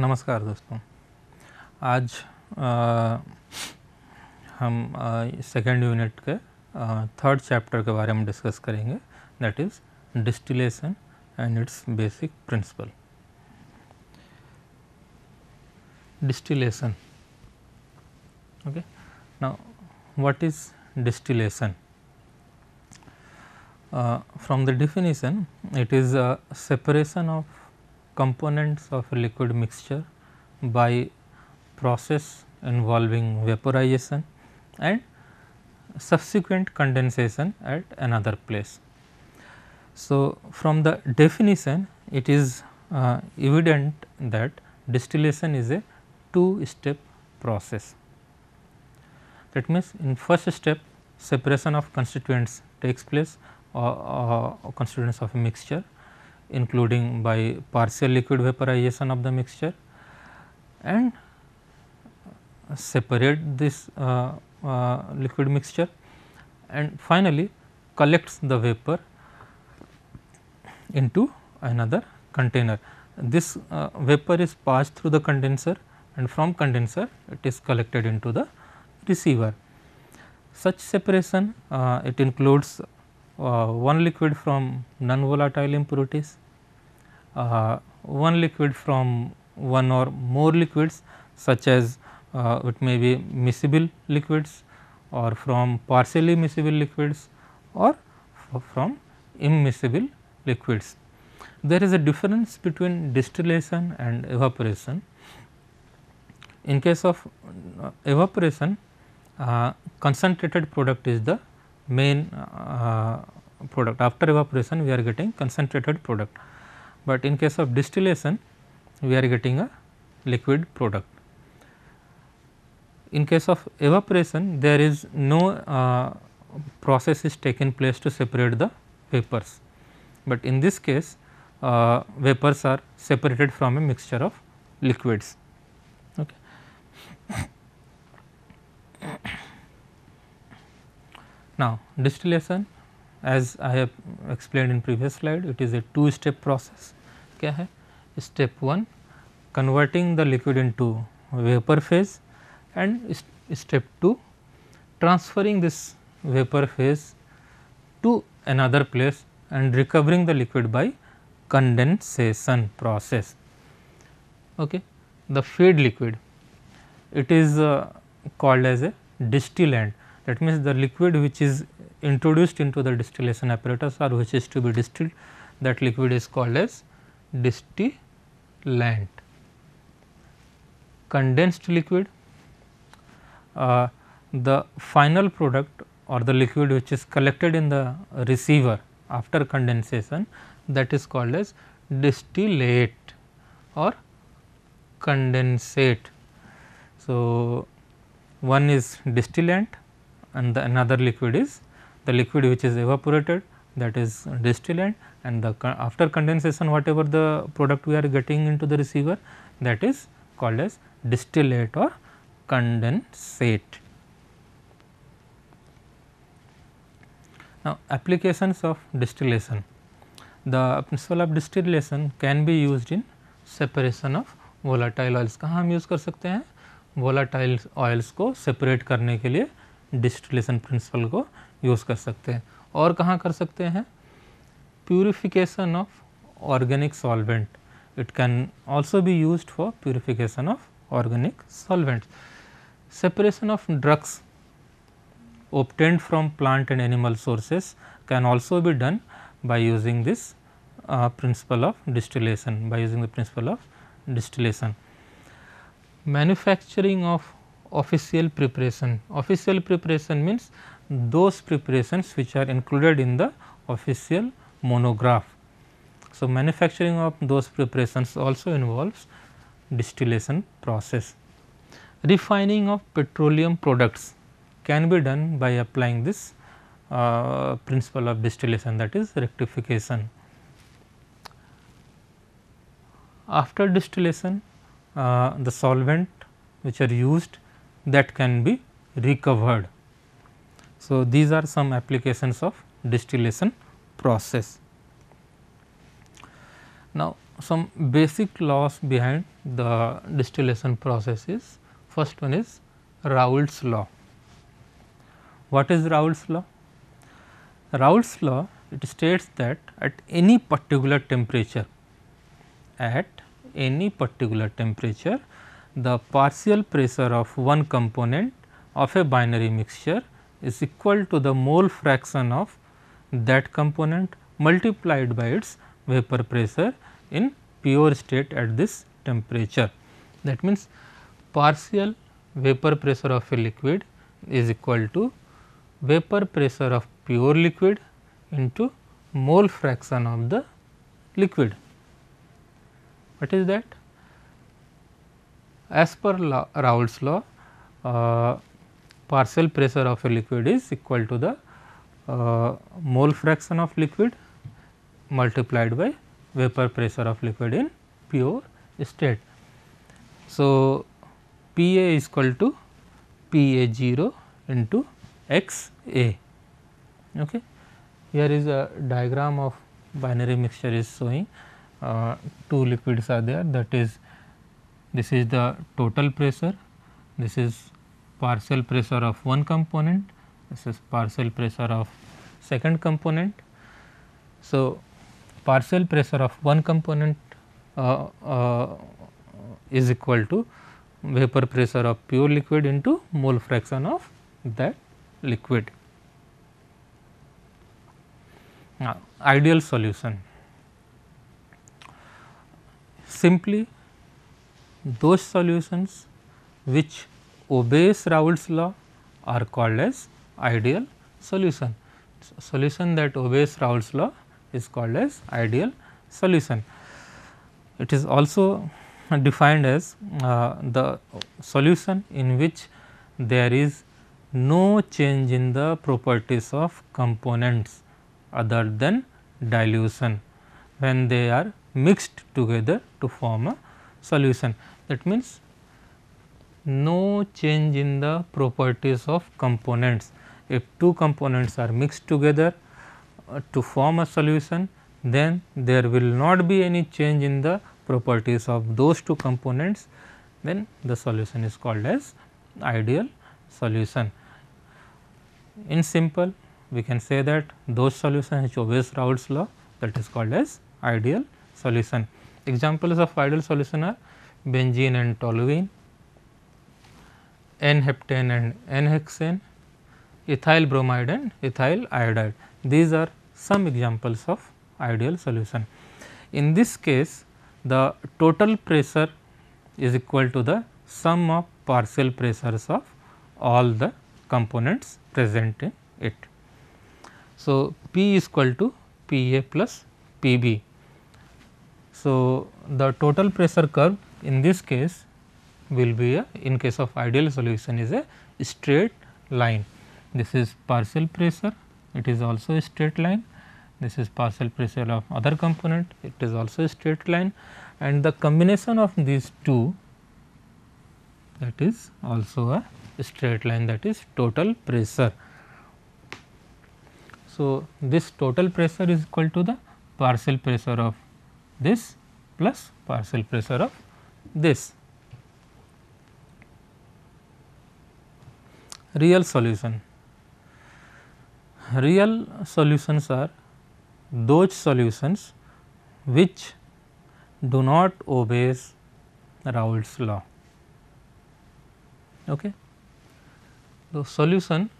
नमस्कार दोस्तों आज आ, हम सेकेंड यूनिट के थर्ड चैप्टर के बारे में डिस्कस करेंगे that is distillation and its basic principle distillation okay now what is distillation from the definition it is a separation of components of a liquid mixture by process involving vaporization and subsequent condensation at another place. So, from the definition it is uh, evident that distillation is a two step process. That means, in first step separation of constituents takes place or, or constituents of a mixture including by partial liquid vaporization of the mixture and separate this uh, uh, liquid mixture and finally, collects the vapor into another container. This uh, vapor is passed through the condenser and from condenser it is collected into the receiver. Such separation uh, it includes uh, one liquid from non-volatile impurities, uh, one liquid from one or more liquids such as uh, it may be miscible liquids or from partially miscible liquids or from immiscible liquids. There is a difference between distillation and evaporation. In case of evaporation, uh, concentrated product is the main product. After evaporation we are getting concentrated product, but in case of distillation we are getting a liquid product. In case of evaporation there is no uh, process is taken place to separate the vapors, but in this case uh, vapors are separated from a mixture of liquids. Okay. now distillation as I have explained in previous slide it is a two step process क्या है step 1 converting the liquid into vapor phase and step 2 transferring this vapor phase to another place and recovering the liquid by condensation process. Okay. The feed liquid it is uh, called as a distillant that means the liquid which is introduced into the distillation apparatus or which is to be distilled that liquid is called as distillant. Condensed liquid, uh, the final product or the liquid which is collected in the receiver after condensation that is called as distillate or condensate. So, one is distillant and the another liquid is the liquid which is evaporated that is distillate and the after condensation whatever the product we are getting into the receiver that is called as distillate or condensate. Now, applications of distillation. The principle of distillation can be used in separation of volatile oils. कहाँ हम use कर सकते हैं volatile oils को separate करने के लिए distillation principle को यूज़ कर सकते हैं और कहाँ कर सकते हैं purification of organic solvent it can also be use for purification of organic solvent separation of drugs obtained from plant and animal sources can also be done by using this principle of distillation by using the principle of distillation manufacturing of official preparation official preparation means those preparations which are included in the official monograph. So, manufacturing of those preparations also involves distillation process. Refining of petroleum products can be done by applying this uh, principle of distillation that is rectification. After distillation uh, the solvent which are used that can be recovered so, these are some applications of distillation process. Now, some basic laws behind the distillation process is first one is Raoult's law. What is Raoult's law? Raoult's law it states that at any particular temperature at any particular temperature the partial pressure of one component of a binary mixture is equal to the mole fraction of that component multiplied by its vapor pressure in pure state at this temperature. That means, partial vapor pressure of a liquid is equal to vapor pressure of pure liquid into mole fraction of the liquid. What is that? As per law, Raoult's law, uh, partial pressure of a liquid is equal to the uh, mole fraction of liquid multiplied by vapor pressure of liquid in pure state. So, P A is equal to P A 0 into X A. Okay. Here is a diagram of binary mixture is showing uh, two liquids are there that is this is the total pressure this is partial pressure of one component, this is partial pressure of second component. So, partial pressure of one component uh, uh, is equal to vapor pressure of pure liquid into mole fraction of that liquid. Now, ideal solution simply those solutions which obeys Raoult's law are called as ideal solution. Solution that obeys Raoult's law is called as ideal solution. It is also defined as uh, the solution in which there is no change in the properties of components other than dilution when they are mixed together to form a solution. That means, no change in the properties of components. If two components are mixed together uh, to form a solution, then there will not be any change in the properties of those two components, then the solution is called as ideal solution. In simple, we can say that those solutions which obeys Raoult's law that is called as ideal solution. Examples of ideal solution are benzene and toluene, N heptane and N hexane, ethyl bromide and ethyl iodide. These are some examples of ideal solution. In this case, the total pressure is equal to the sum of partial pressures of all the components present in it. So, P is equal to P A plus P B. So, the total pressure curve in this case will be a in case of ideal solution is a straight line. This is partial pressure it is also a straight line this is partial pressure of other component it is also a straight line and the combination of these two that is also a straight line that is total pressure. So, this total pressure is equal to the partial pressure of this plus partial pressure of this. real solution. Real solutions are those solutions which do not obey Raoult's law. Okay. The solution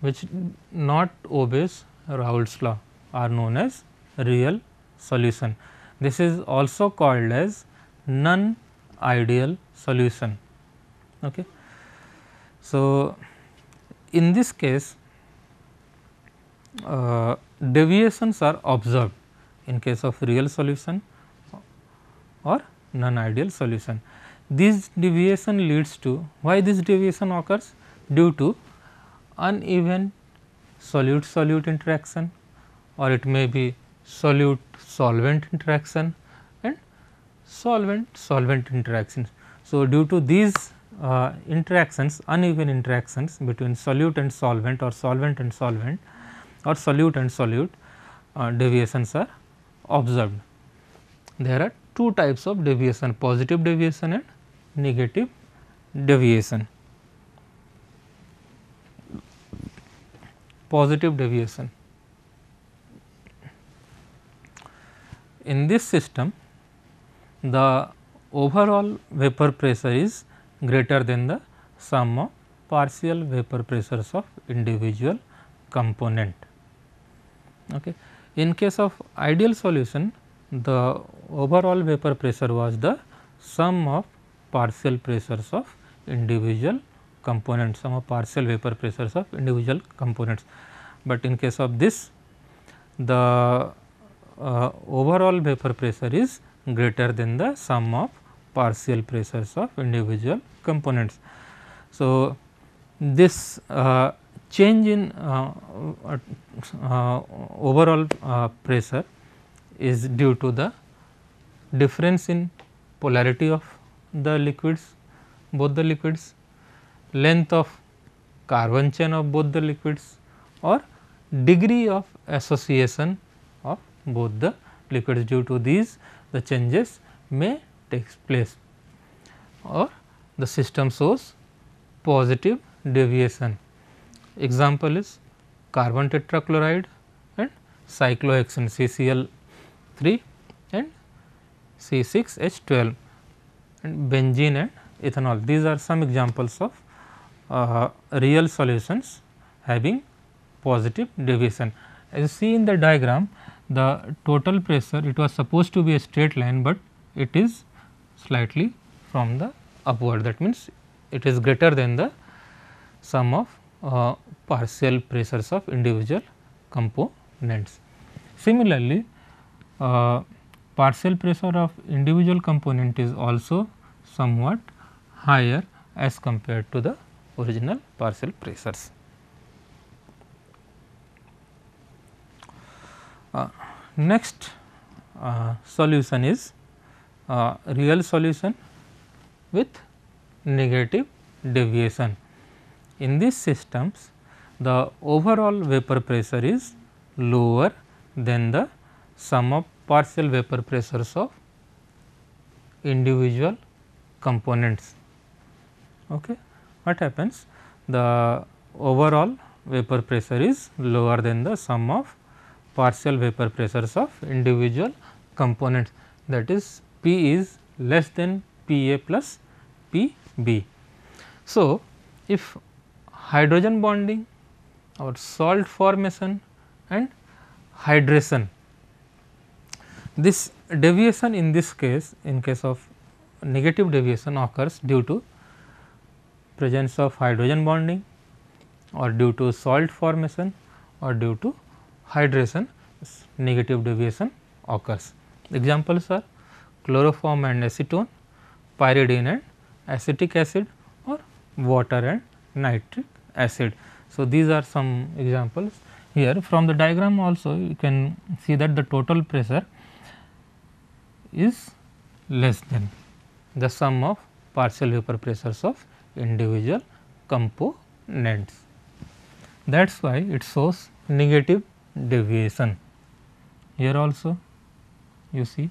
which not obeys Raoult's law are known as real solution. This is also called as non-ideal solution. Okay. So, in this case uh, deviations are observed in case of real solution or non ideal solution. This deviation leads to why this deviation occurs due to uneven solute solute interaction or it may be solute solvent interaction and solvent solvent interactions. So, due to these uh, interactions uneven interactions between solute and solvent or solvent and solvent or solute and solute uh, deviations are observed. There are two types of deviation positive deviation and negative deviation. Positive deviation in this system the overall vapor pressure is greater than the sum of partial vapor pressures of individual component. Okay. In case of ideal solution, the overall vapor pressure was the sum of partial pressures of individual components, sum of partial vapor pressures of individual components. But in case of this, the uh, overall vapor pressure is greater than the sum of partial pressures of individual components. So, this uh, change in uh, uh, uh overall uh, pressure is due to the difference in polarity of the liquids both the liquids, length of carbon chain of both the liquids or degree of association of both the liquids due to these the changes may takes place or the system shows positive deviation. Example is carbon tetrachloride and cyclohexane CCl 3 and C6H12 and benzene and ethanol. These are some examples of uh, real solutions having positive deviation. As you see in the diagram the total pressure it was supposed to be a straight line, but it is slightly from the upward that means it is greater than the sum of uh, partial pressures of individual components. Similarly, uh, partial pressure of individual component is also somewhat higher as compared to the original partial pressures. Uh, next uh, solution is uh, real solution with negative deviation. In these systems the overall vapor pressure is lower than the sum of partial vapor pressures of individual components. Okay. What happens? The overall vapor pressure is lower than the sum of partial vapor pressures of individual components that is P is less than P A plus P B. So, if hydrogen bonding or salt formation and hydration, this deviation in this case in case of negative deviation occurs due to presence of hydrogen bonding or due to salt formation or due to hydration negative deviation occurs. Examples are chloroform and acetone, pyridine and acetic acid or water and nitric acid. So, these are some examples here from the diagram also you can see that the total pressure is less than the sum of partial vapor pressures of individual components. That is why it shows negative deviation here also you see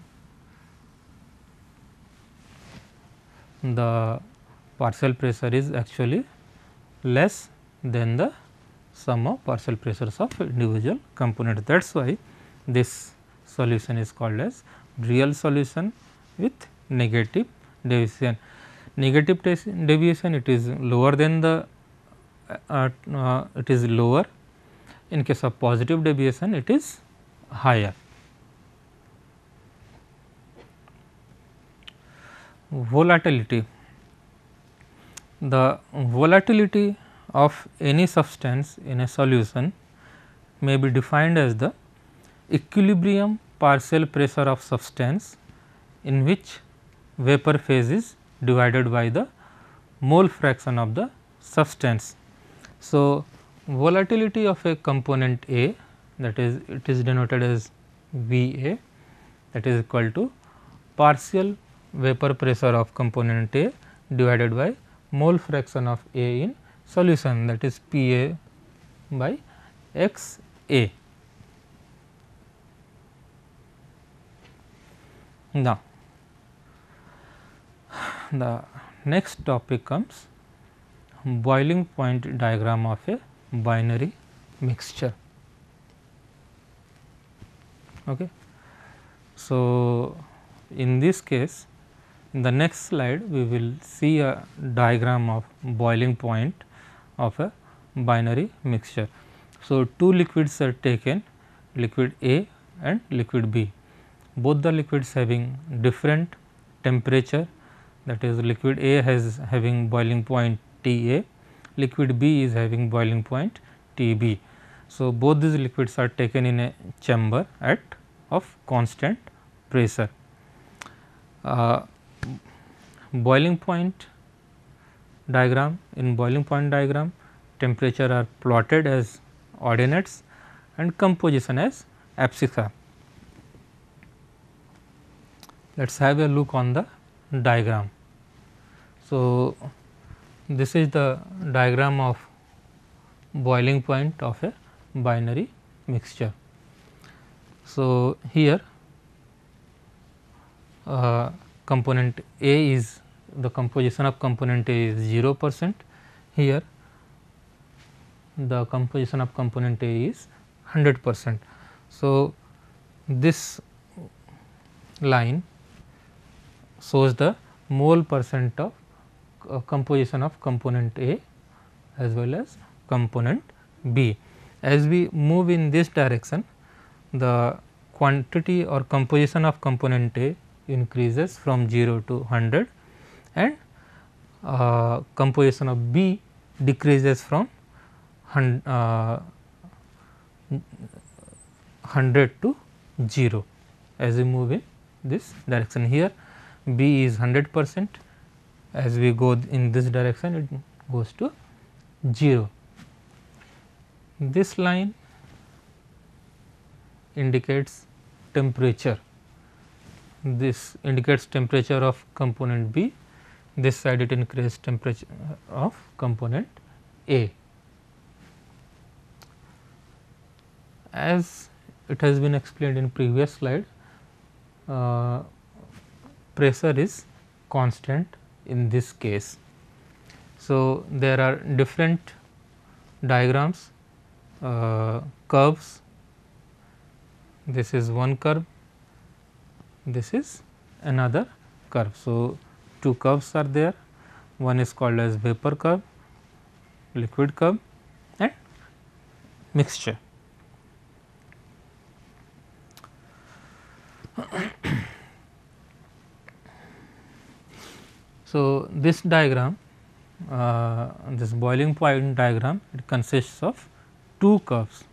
the partial pressure is actually less than the sum of partial pressures of individual component. That is why this solution is called as real solution with negative deviation. Negative deviation it is lower than the uh, uh, it is lower in case of positive deviation it is higher. volatility. The volatility of any substance in a solution may be defined as the equilibrium partial pressure of substance in which vapor phase is divided by the mole fraction of the substance. So, volatility of a component A that is it is denoted as V A that is equal to partial vapor pressure of component A divided by mole fraction of A in solution that is P A by X A. Now, the next topic comes boiling point diagram of a binary mixture. Okay. So, in this case in the next slide, we will see a diagram of boiling point of a binary mixture. So, two liquids are taken liquid A and liquid B. Both the liquids having different temperature that is liquid A has having boiling point TA, liquid B is having boiling point TB. So, both these liquids are taken in a chamber at of constant pressure. Uh, boiling point diagram. In boiling point diagram, temperature are plotted as ordinates and composition as abscissa. Let us have a look on the diagram. So, this is the diagram of boiling point of a binary mixture. So, here uh, component A is the composition of component A is 0 percent here the composition of component A is 100 percent. So, this line shows the mole percent of uh, composition of component A as well as component B. As we move in this direction the quantity or composition of component A increases from 0 to 100 and uh, composition of B decreases from 100 uh, to 0 as we move in this direction here B is 100 percent as we go in this direction it goes to 0. This line indicates temperature this indicates temperature of component B, this side it increases temperature of component A. As it has been explained in previous slide, uh, pressure is constant in this case. So, there are different diagrams, uh, curves, this is one curve this is another curve. So, two curves are there one is called as vapor curve, liquid curve and mixture. so, this diagram uh, this boiling point diagram it consists of two curves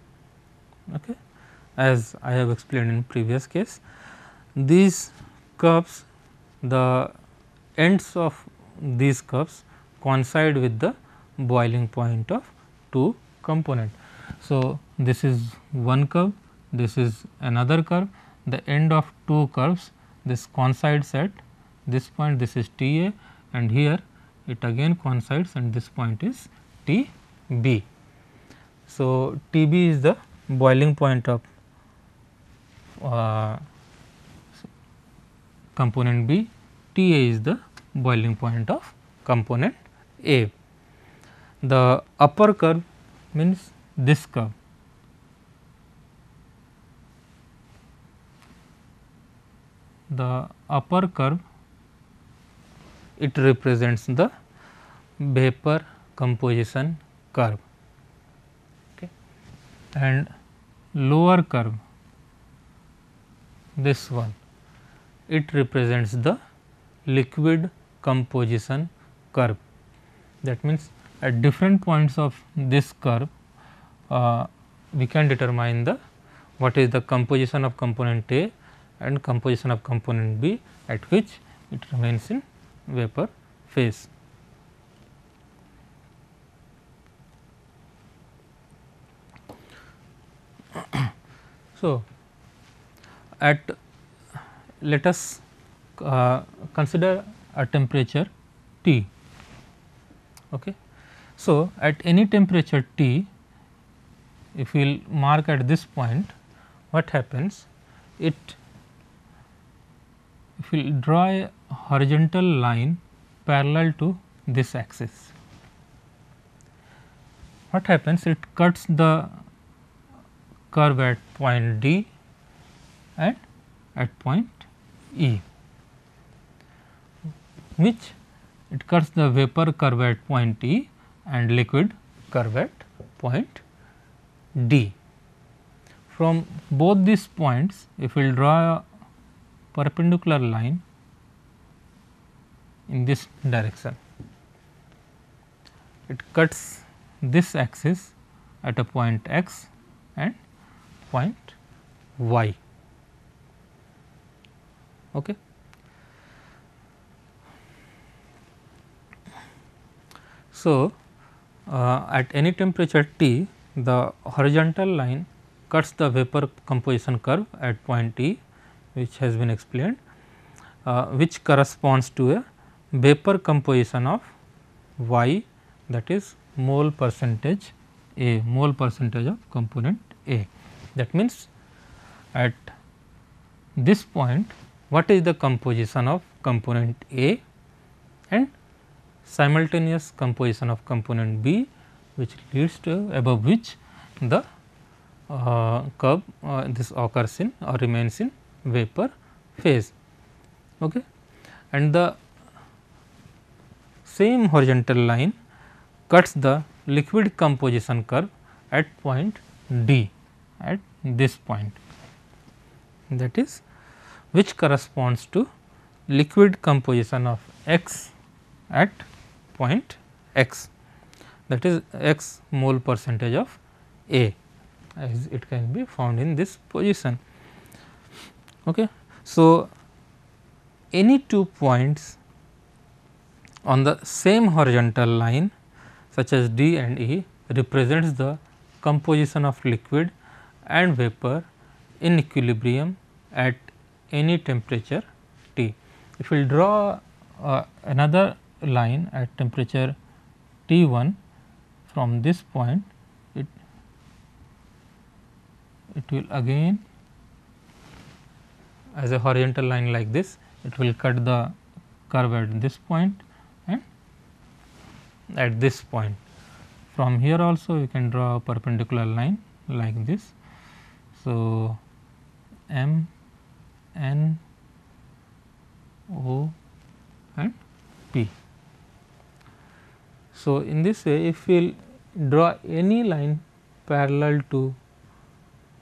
okay, as I have explained in previous case these curves the ends of these curves coincide with the boiling point of two component. So, this is one curve, this is another curve, the end of two curves this coincides at this point this is T A and here it again coincides and this point is T B. So, T B is the boiling point of uh, component B, T A is the boiling point of component A. The upper curve means this curve. The upper curve it represents the vapor composition curve okay. and lower curve this one it represents the liquid composition curve. That means, at different points of this curve uh, we can determine the what is the composition of component A and composition of component B at which it remains in vapor phase. so, at let us uh, consider a temperature T. Okay. So, at any temperature T, if we will mark at this point, what happens? It if we will draw a horizontal line parallel to this axis. What happens? It cuts the curve at point D and at point E which it cuts the vapor curve at point E and liquid curve at point D. From both these points if we will draw a perpendicular line in this direction. It cuts this axis at a point x and point y okay so uh, at any temperature T the horizontal line cuts the vapor composition curve at point T, which has been explained uh, which corresponds to a vapor composition of Y that is mole percentage A mole percentage of component A. That means, at this point what is the composition of component A and simultaneous composition of component B which leads to above which the uh, curve uh, this occurs in or remains in vapor phase. Okay. And the same horizontal line cuts the liquid composition curve at point D at this point that is which corresponds to liquid composition of x at point x that is x mole percentage of A as it can be found in this position. Okay. So, any two points on the same horizontal line such as D and E represents the composition of liquid and vapor in equilibrium at any temperature T. If we will draw uh, another line at temperature T1 from this point it it will again as a horizontal line like this it will cut the curve at this point and at this point. From here also we can draw a perpendicular line like this. So, M N, O and P. So, in this way if we will draw any line parallel to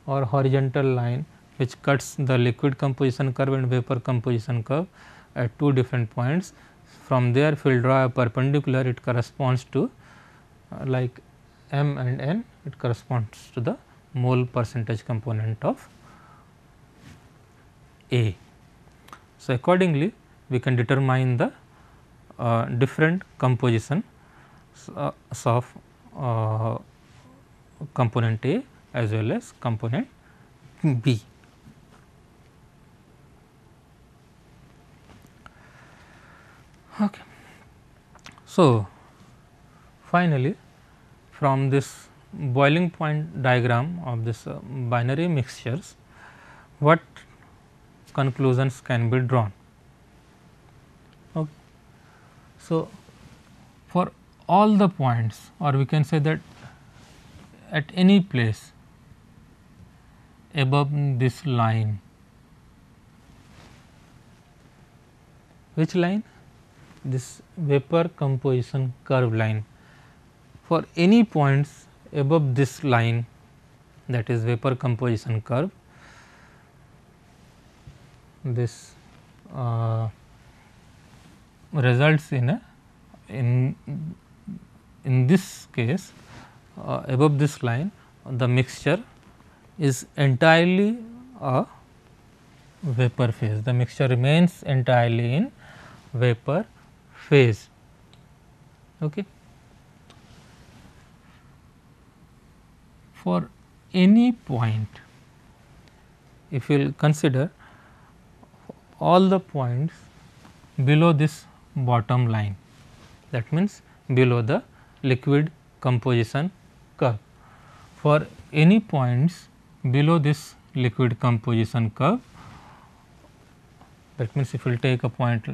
or horizontal line which cuts the liquid composition curve and vapor composition curve at two different points. From there if we will draw a perpendicular it corresponds to uh, like m and n it corresponds to the mole percentage component of a. So, accordingly we can determine the uh, different composition uh, of uh, component A as well as component B. Okay. So, finally, from this boiling point diagram of this uh, binary mixtures, what conclusions can be drawn. Okay. So, for all the points or we can say that at any place above this line, which line? This vapor composition curve line. For any points above this line that is vapor composition curve, this uh, results in a in in this case uh, above this line the mixture is entirely a vapor phase the mixture remains entirely in vapor phase okay for any point if you will consider all the points below this bottom line that means below the liquid composition curve. For any points below this liquid composition curve that means if we will take a point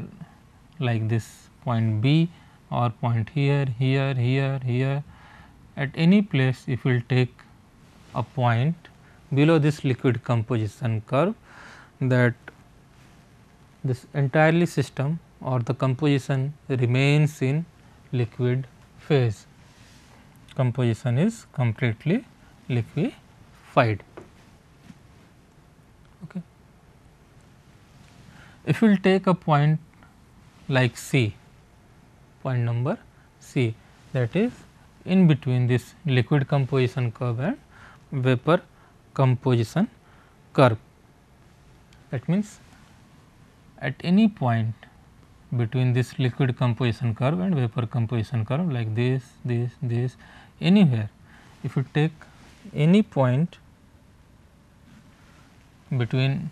like this point B or point here, here, here, here at any place if we will take a point below this liquid composition curve that this entirely system or the composition remains in liquid phase. Composition is completely liquefied. Okay. If we will take a point like C, point number C that is in between this liquid composition curve and vapor composition curve. That means, at any point between this liquid composition curve and vapor composition curve like this, this, this anywhere. If you take any point between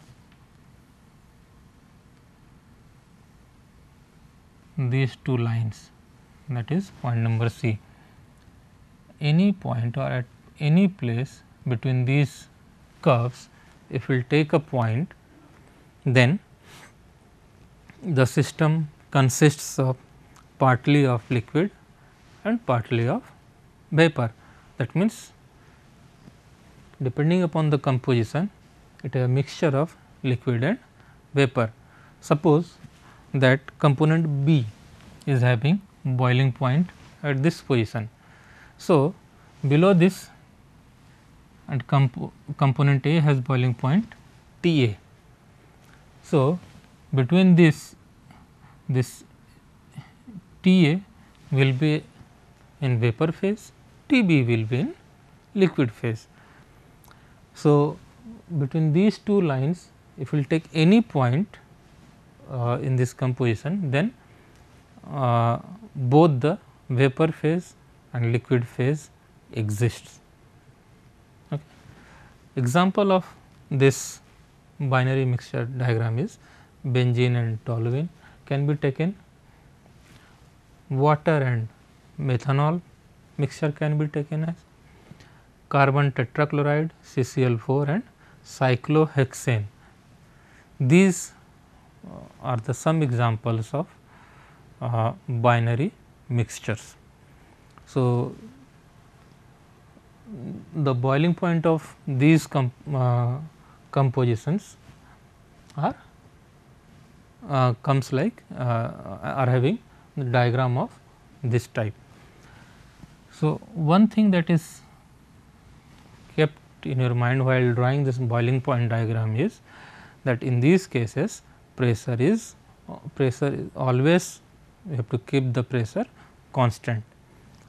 these two lines that is point number C, any point or at any place between these curves if we will take a point then the system consists of partly of liquid and partly of vapor. That means, depending upon the composition it is a mixture of liquid and vapor. Suppose that component B is having boiling point at this position. So, below this and comp component A has boiling point T A. So, between this this T A will be in vapor phase, T B will be in liquid phase. So, between these two lines if we will take any point uh, in this composition then uh, both the vapor phase and liquid phase exists. Okay. Example of this binary mixture diagram is benzene and toluene can be taken. Water and methanol mixture can be taken as carbon tetrachloride CCl4 and cyclohexane. These uh, are the some examples of uh, binary mixtures. So, the boiling point of these uh, compositions are uh, comes like uh, are having the diagram of this type. So, one thing that is kept in your mind while drawing this boiling point diagram is that in these cases pressure is pressure is always you have to keep the pressure constant.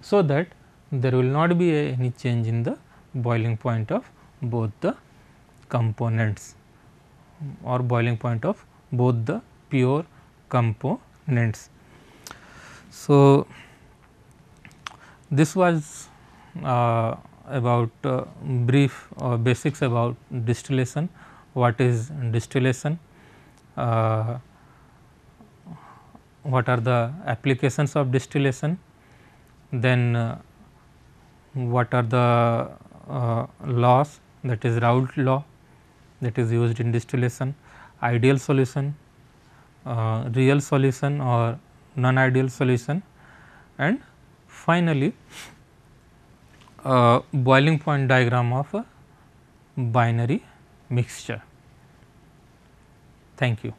So, that there will not be a, any change in the boiling point of both the components or boiling point of both the pure components. So, this was uh, about uh, brief uh, basics about distillation, what is distillation, uh, what are the applications of distillation, then uh, what are the uh, laws that is Raoult law that is used in distillation, ideal solution uh, real solution or non ideal solution and finally, uh, boiling point diagram of a binary mixture. Thank you.